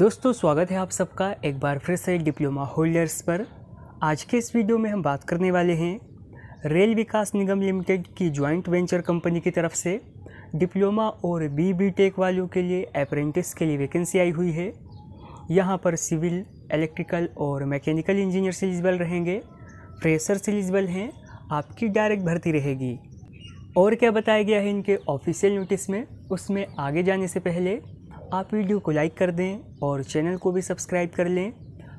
दोस्तों स्वागत है आप सबका एक बार फिर से डिप्लोमा होल्डर्स पर आज के इस वीडियो में हम बात करने वाले हैं रेल विकास निगम लिमिटेड की जॉइंट वेंचर कंपनी की तरफ से डिप्लोमा और बी बी टेक वालों के लिए अप्रेंटिस के लिए वैकेंसी आई हुई है यहाँ पर सिविल इलेक्ट्रिकल और मैकेनिकल इंजीनियर एलिजिबल रहेंगे फ्रेशर्स एलिजिबल हैं आपकी डायरेक्ट भर्ती रहेगी और क्या बताया गया है इनके ऑफिशियल नोटिस में उसमें आगे जाने से पहले आप वीडियो को लाइक कर दें और चैनल को भी सब्सक्राइब कर लें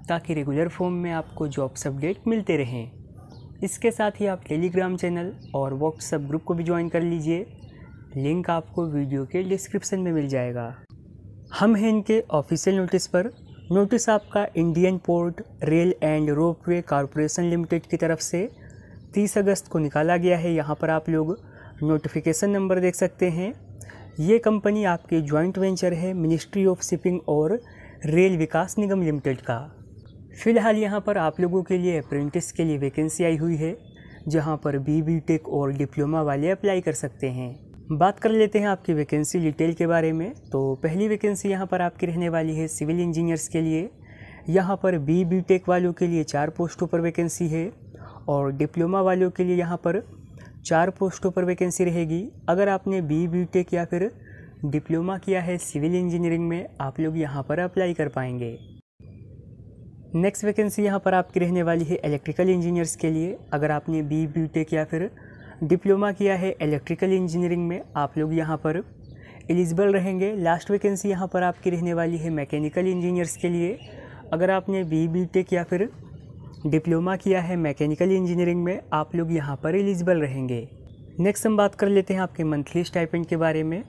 ताकि रेगुलर फॉर्म में आपको जॉब्स अपडेट मिलते रहें इसके साथ ही आप टेलीग्राम चैनल और व्हाट्सएप ग्रुप को भी ज्वाइन कर लीजिए लिंक आपको वीडियो के डिस्क्रिप्शन में मिल जाएगा हम हैं इनके ऑफिशियल नोटिस पर नोटिस आपका Indian port rail and ropeway corporation limited की तरफ से 30 अगस्त को निकाला गया है यहाँ पर आप लोग नोटिफिकेशन नंबर देख सकते हैं ये कंपनी आपके जॉइंट वेंचर है मिनिस्ट्री ऑफ शिपिंग और रेल विकास निगम लिमिटेड का फ़िलहाल यहाँ पर आप लोगों के लिए अप्रेंटिस के लिए वैकेंसी आई हुई है जहाँ पर बी बी टेक और डिप्लोमा वाले अप्लाई कर सकते हैं बात कर लेते हैं आपकी वैकेंसी डिटेल के बारे में तो पहली वैकेंसी यहाँ पर आपकी रहने वाली है सिविल इंजीनियर्स के लिए यहाँ पर बी बी टेक वालों के लिए चार पोस्टों पर वैकेंसी है और डिप्लोमा वालों के लिए यहाँ पर चार पोस्टों पर वैकेंसी रहेगी अगर आपने बी बी टेक या फिर डिप्लोमा किया है सिविल इंजीनियरिंग में आप लोग यहाँ पर अप्लाई कर पाएंगे नेक्स्ट वैकेंसी यहाँ पर आपकी रहने वाली है इलेक्ट्रिकल इंजीनियर्स के लिए अगर आपने बी बी टेक या फिर डिप्लोमा किया है इलेक्ट्रिकल इंजीनियरिंग में आप लोग यहाँ पर एलिजिबल रहेंगे लास्ट वैकेंसी यहाँ पर आपकी रहने वाली है मैकेनिकल इंजीनियर्स के लिए अगर आपने बी बी टेक या फिर डिप्लोमा किया है मैकेनिकल इंजीनियरिंग में आप लोग यहाँ पर एलिजिबल रहेंगे नेक्स्ट हम बात कर लेते हैं आपके मंथली स्टाइपेंड के बारे में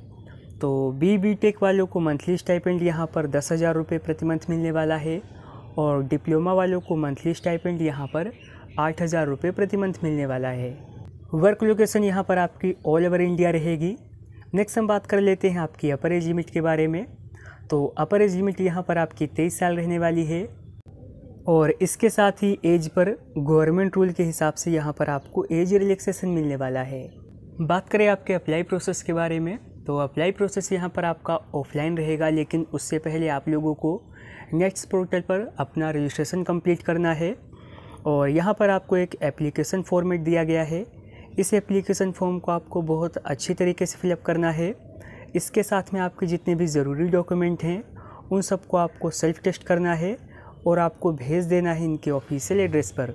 तो बी बी टेक वालों को मंथली स्टाइपेंड यहाँ पर दस हज़ार रुपये प्रति मंथ मिलने वाला है और डिप्लोमा वालों को मंथली स्टाइपेंड यहाँ पर आठ हज़ार रुपये प्रति मंथ मिलने वाला है वर्क लोकेशन यहाँ पर आपकी ऑल ओवर इंडिया रहेगी नेक्स्ट हम बात कर लेते हैं आपकी अपर एज लिमिट के बारे में तो अपर एज लिमिट यहाँ पर आपकी तेईस साल रहने वाली है और इसके साथ ही एज पर गवर्नमेंट रूल के हिसाब से यहाँ पर आपको एज रिलैक्सेशन मिलने वाला है बात करें आपके अप्लाई प्रोसेस के बारे में तो अप्लाई प्रोसेस यहाँ पर आपका ऑफलाइन रहेगा लेकिन उससे पहले आप लोगों को नेक्स्ट पोर्टल पर अपना रजिस्ट्रेशन कंप्लीट करना है और यहाँ पर आपको एक एप्लीकेशन फॉर्मेट दिया गया है इस एप्लीकेशन फॉर्म को आपको बहुत अच्छी तरीके से फिलअप करना है इसके साथ में आपके जितने भी ज़रूरी डॉक्यूमेंट हैं उन सबको आपको सेल्फ टेस्ट करना है और आपको भेज देना है इनके ऑफिशियल एड्रेस पर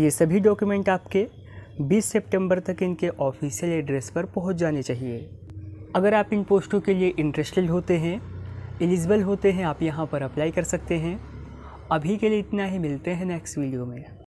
ये सभी डॉक्यूमेंट आपके 20 सितंबर तक इनके ऑफिशियल एड्रेस पर पहुंच जाने चाहिए अगर आप इन पोस्टों के लिए इंटरेस्टेड होते हैं एलिजिबल होते हैं आप यहाँ पर अप्लाई कर सकते हैं अभी के लिए इतना ही मिलते हैं नेक्स्ट वीडियो में